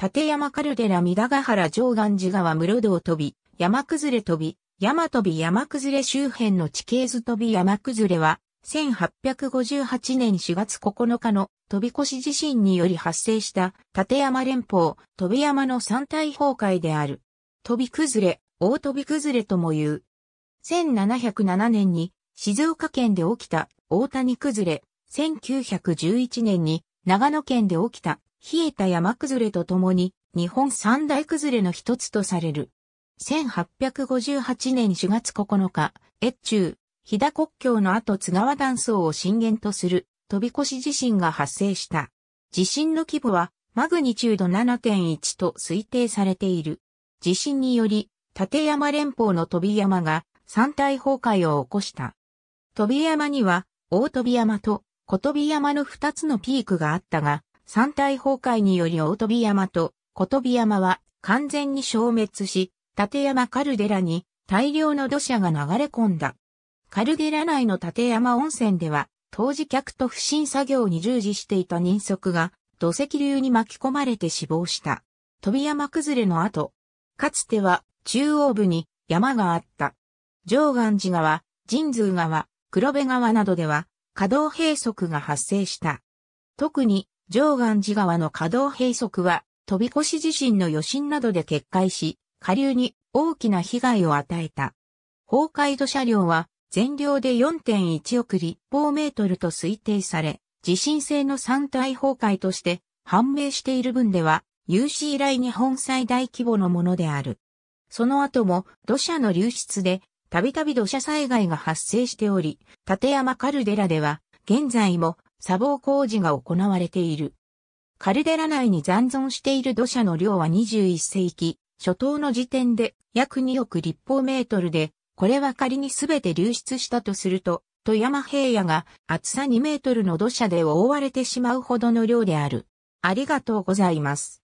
立山カルデラ三田ヶ原上岸寺川室堂飛び、山崩れ飛び、山飛び山崩れ周辺の地形図飛び山崩れは、1858年4月9日の飛び越し地震により発生した立山連峰、飛び山の山体崩壊である。飛び崩れ、大飛び崩れとも言う。1707年に静岡県で起きた大谷崩れ、1911年に長野県で起きた冷えた山崩れとともに、日本三大崩れの一つとされる。1858年4月9日、越中、飛騨国境の後津川断層を震源とする飛び越し地震が発生した。地震の規模はマグニチュード7.1と推定されている。地震により、立山連峰の飛び山が山体崩壊を起こした。飛び山には大飛び山と小飛び山の二つのピークがあったが、山体崩壊により大飛山と小飛山は完全に消滅し、立山カルデラに大量の土砂が流れ込んだ。カルデラ内の立山温泉では、当時客と不審作業に従事していた人足が土石流に巻き込まれて死亡した。飛山崩れの後、かつては中央部に山があった。上岸寺川、神通川、黒部川などでは、稼働閉塞が発生した。特に上岸寺川の稼働閉塞は、飛び越し地震の余震などで決壊し、下流に大きな被害を与えた。崩壊土砂量は、全量で4.1億立方メートルと推定され、地震性の三体崩壊として判明している分では、有史以来日本最大規模のものである。その後も土砂の流出で、たびたび土砂災害が発生しており、立山カルデラでは、現在も砂防工事が行われている。カルデラ内に残存している土砂の量は21世紀、初頭の時点で約2億立方メートルで、これは仮に全て流出したとすると、富山平野が厚さ2メートルの土砂で覆われてしまうほどの量である。ありがとうございます。